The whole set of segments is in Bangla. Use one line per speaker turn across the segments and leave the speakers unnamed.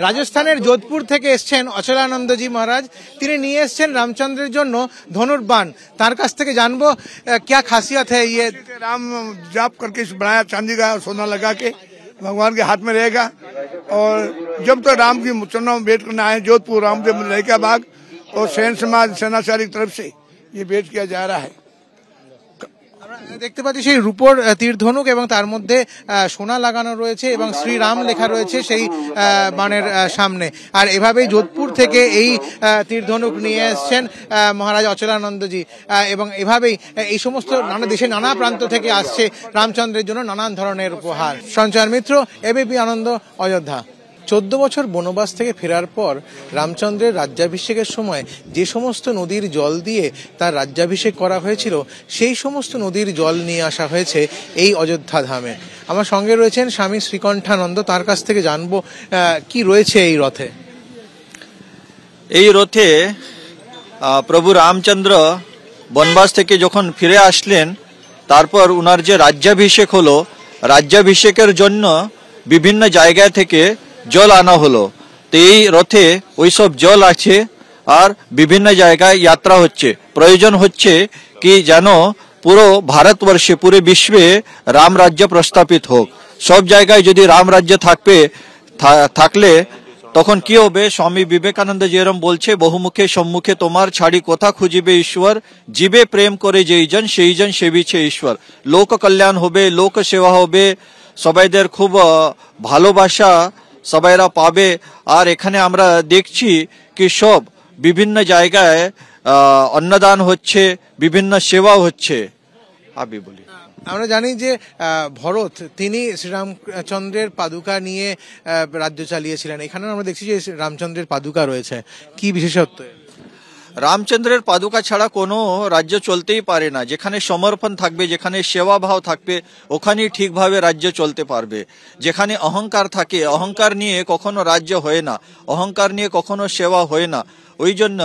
राजस्थान जोधपुर अचलानंद जी महाराज नहीं তিনি নিয়ে এসছেন রামচন্দ্রের জন্য क्या खासियत है ये राम जाप करके बनाया चांदी का सोना लगा के भगवान के हाथ में रहेगा और जब तो राम की चरणों में भेंट करना आए जोधपुर रामदेव लेका बाग और सैन समाज सेनाचारी तरफ से ये भेंट किया जा रहा है দেখতে পাচ্ছি সেই রূপর তীরধনুক এবং তার মধ্যে সোনা লাগানো রয়েছে এবং শ্রীরাম লেখা রয়েছে সেই বানের সামনে আর এভাবেই যোধপুর থেকে এই তীরধনুক নিয়ে এসছেন মহারাজ অচলানন্দজি এবং এভাবেই এই সমস্ত নানা দেশে নানা প্রান্ত থেকে আসছে রামচন্দ্রের জন্য নানান ধরনের উপহার সঞ্চয় মিত্র এবিপি আনন্দ অযোধ্যা চোদ্দ বছর বনবাস থেকে ফেরার পর রামচন্দ্রের রাজ্যাভিষেকের সময় যে সমস্ত নদীর জল দিয়ে তার রাজ্যাভিষেক করা হয়েছিল সেই সমস্ত নদীর জল নিয়ে আসা হয়েছে এই অযোধ্যা ধামে আমার সঙ্গে রয়েছেন স্বামী শ্রীকণ্ঠানন্দ তার কাছ থেকে জানবো কি রয়েছে এই রথে
এই রথে প্রভু রামচন্দ্র বনবাস থেকে যখন ফিরে আসলেন তারপর উনার যে রাজ্যাভিষেক হলো রাজ্যাভিষেকের জন্য বিভিন্ন জায়গা থেকে জল আনা হলো তো এই রথে ওইসব জল আছে আর বিভিন্ন জায়গায় যাত্রা হচ্ছে প্রয়োজন হচ্ছে কি যেন পুরো ভারতবর্ষে পুরো বিশ্বে রামরাজ্য প্রস্থাপিত হোক সব জায়গায় যদি রামরাজ্য থাকবে থাকলে তখন কি হবে স্বামী বিবেকানন্দ যেরম বলছে বহুমুখে সম্মুখে তোমার ছাড়ি কোথা খুঁজিবে ঈশ্বর জীবে প্রেম করে যেইজন সেইজন সেবিছে ঈশ্বর লোক কল্যাণ হবে লোক সেবা হবে সবাইদের খুব ভালোবাসা সবাইরা পাবে আর এখানে আমরা দেখছি কি সব বিভিন্ন জায়গায় অন্নদান হচ্ছে বিভিন্ন সেবা হচ্ছে আবি বলি
আমরা জানি যে ভরত তিনি শ্রীরামচন্দ্রের পাদুকা নিয়ে রাজ্য চালিয়েছিলেন এখানেও আমরা দেখছি যে রামচন্দ্রের পাদুকা রয়েছে কি বিশেষত্ব রামচন্দ্রের পাদুকা
ছাড়া কোনো রাজ্য চলতেই পারে না যেখানে সমর্পণ থাকবে যেখানে সেবা ভাব থাকবে ওখানেই ঠিকভাবে রাজ্য চলতে পারবে যেখানে অহংকার থাকে অহংকার নিয়ে কখনো রাজ্য হয় না অহংকার নিয়ে কখনো সেবা হয় না ওই জন্য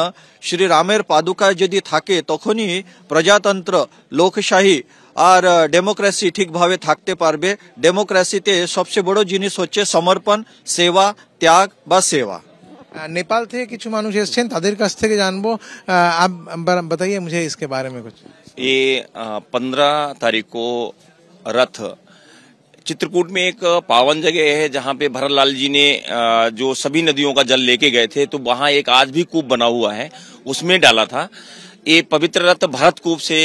শ্রী রামের পাদুকা যদি থাকে তখনই প্রজাতন্ত্র লোকশাহী আর ডেমোক্রেসি ঠিকভাবে থাকতে পারবে ডেমোক্রেসিতে সবচেয়ে বড় জিনিস হচ্ছে সমর্পণ সেবা ত্যাগ বা সেবা
नेपाल थे কিছু মানুষ এসছেন তাদের आप बताइए मुझे इसके बारे में कुछ
ये पंद्रह तारीख को रथ चित्रकूट में एक पावन जगह है जहाँ पे लाल जी ने जो सभी नदियों का जल लेके गए थे तो वहाँ एक आज भी कूप बना हुआ है उसमें डाला था ये पवित्र रथ भरत कूप से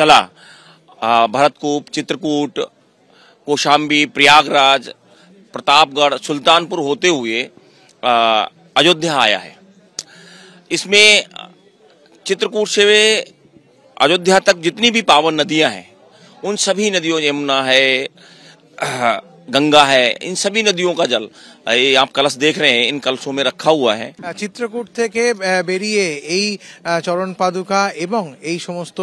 चला भरत कूप चित्रकूट कोशाम्बी प्रयागराज प्रतापगढ़ सुल्तानपुर होते हुए अयोध्या आया है इसमें चित्रकूट से वे अयोध्या तक जितनी भी पावन नदियां हैं उन सभी नदियों यमुना है गंगा है इन सभी नदियों का जल ये आप कलश देख रहे हैं इन कलशों में रखा हुआ है
চিত্রকূট থেকে বেরিয়ে এই চরণ পাদুকা এবং এই সমস্ত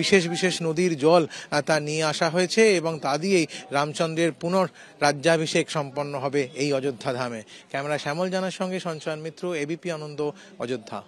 বিশেষ বিশেষ নদীর জল তা নিয়ে আসা হয়েছে এবং তা দিয়েই রামচন্দ্রের পুনর রাজ্যাভিষেক সম্পন্ন হবে এই অযোধ্যা ধামে ক্যামেরা শ্যামল জানার সঙ্গে সঞ্চয়ন মিত্র এবিপি আনন্দ অযোধ্যা